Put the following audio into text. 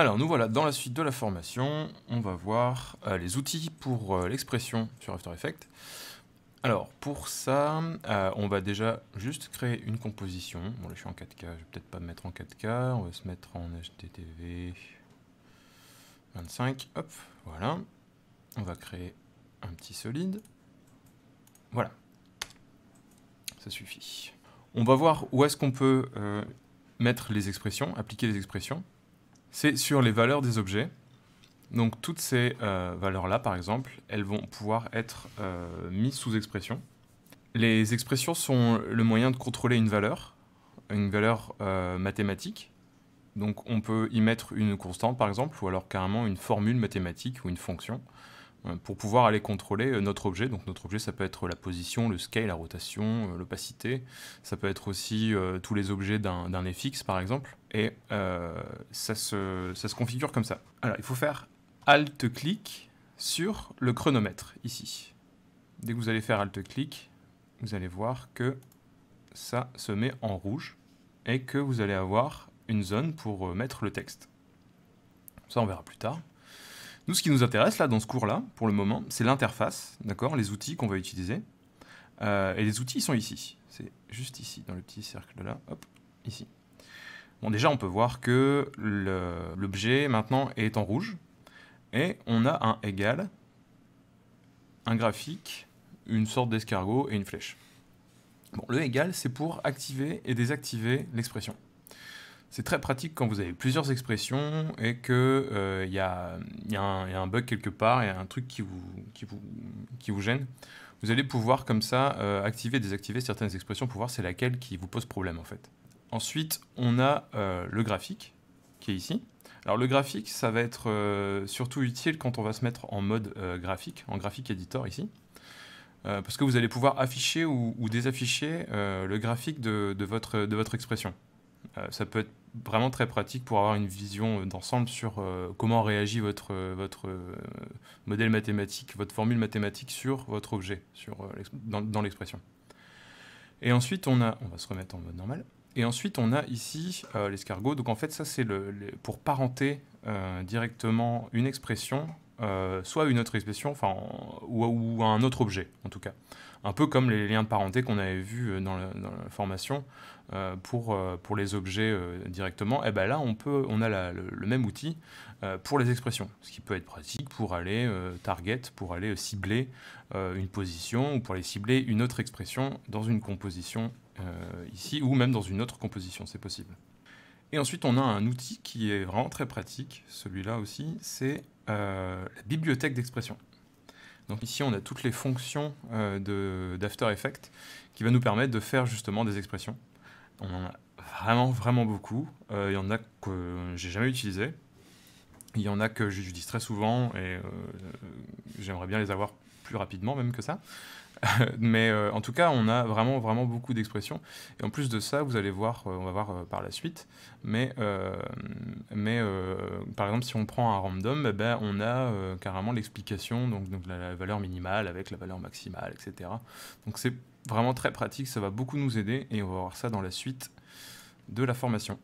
Alors nous voilà dans la suite de la formation, on va voir euh, les outils pour euh, l'expression sur After Effects. Alors pour ça, euh, on va déjà juste créer une composition. Bon là je suis en 4K, je vais peut-être pas me mettre en 4K, on va se mettre en HTTV 25, hop, voilà. On va créer un petit solide. Voilà, ça suffit. On va voir où est-ce qu'on peut mettre les expressions, appliquer les expressions c'est sur les valeurs des objets. Donc toutes ces euh, valeurs-là, par exemple, elles vont pouvoir être euh, mises sous expression. Les expressions sont le moyen de contrôler une valeur, une valeur euh, mathématique. Donc on peut y mettre une constante, par exemple, ou alors carrément une formule mathématique ou une fonction. Euh, pour pouvoir aller contrôler euh, notre objet. Donc notre objet, ça peut être la position, le scale, la rotation, euh, l'opacité. Ça peut être aussi tous les objets d'un FX, par exemple. Et ça, se, configure comme ça. Alors, il faut faire Alt-clic sur le chronomètre, ici. Dès que vous allez faire Alt-clic, vous allez voir que ça se met en rouge et que vous allez avoir une zone pour mettre le texte. Ça, on verra plus tard. Nous, ce qui nous intéresse là, dans ce cours-là, pour le moment, c'est l'interface, d'accord, les outils qu'on va utiliser. Euh, et les outils, sont ici. C'est juste ici, dans le petit cercle là, hop, ici. Bon, déjà, on peut voir que l'objet, maintenant, est en rouge. Et on a un égal, un graphique, une sorte d'escargot et une flèche. Bon, le égal, c'est pour activer et désactiver l'expression. C'est très pratique quand vous avez plusieurs expressions et que euh, il y, a un bug quelque part, il y a un truc qui vous, vous, qui vous gêne. Vous allez pouvoir comme ça euh, activer et désactiver certaines expressions pour voir c'est laquelle qui vous pose problème en fait. Ensuite, on a euh, le graphique qui est ici. Alors le graphique, ça va être surtout utile quand on va se mettre en mode graphique, en graphique editor ici. parce que vous allez pouvoir afficher ou, désafficher le graphique de, votre, de votre expression. ça peut être vraiment très pratique pour avoir une vision euh, d'ensemble sur euh, comment réagit votre, euh, votre modèle mathématique, votre formule mathématique sur votre objet, sur, dans, l'expression. Et ensuite, on a, on va se remettre en mode normal. Et ensuite, on a ici l'escargot. Donc en fait, ça c'est le, pour parenter directement une expression euh, soit une autre expression, ou, un autre objet, en tout cas. Un peu comme les liens de parenté qu'on avait vus euh, dans, la formation euh, pour, les objets directement. Et eh ben là, on, peut, on a le, le, même outil pour les expressions, ce qui peut être pratique pour aller target, pour aller cibler une position ou pour aller cibler une autre expression dans une composition ici ou même dans une autre composition, c'est possible. Et ensuite, on a un outil qui est vraiment très pratique, celui-là aussi, c'est euh, la bibliothèque d'expression. Donc ici, on a toutes les fonctions euh, d'After Effects qui va nous permettre de faire justement des expressions. On en a vraiment, vraiment beaucoup. Euh, il y en a que j'ai jamais utilisé. Il y en a que je j'utilise très souvent et j'aimerais bien les avoir rapidement même que ça. mais euh, en tout cas, on a vraiment, vraiment beaucoup d'expressions. Et en plus de ça, vous allez voir, euh, on va voir euh, par la suite. Mais, mais par exemple, si on prend un random, eh ben, on a carrément l'explication, donc, la, la, valeur minimale avec la valeur maximale, etc. Donc c'est vraiment très pratique, ça va beaucoup nous aider et on va voir ça dans la suite de la formation.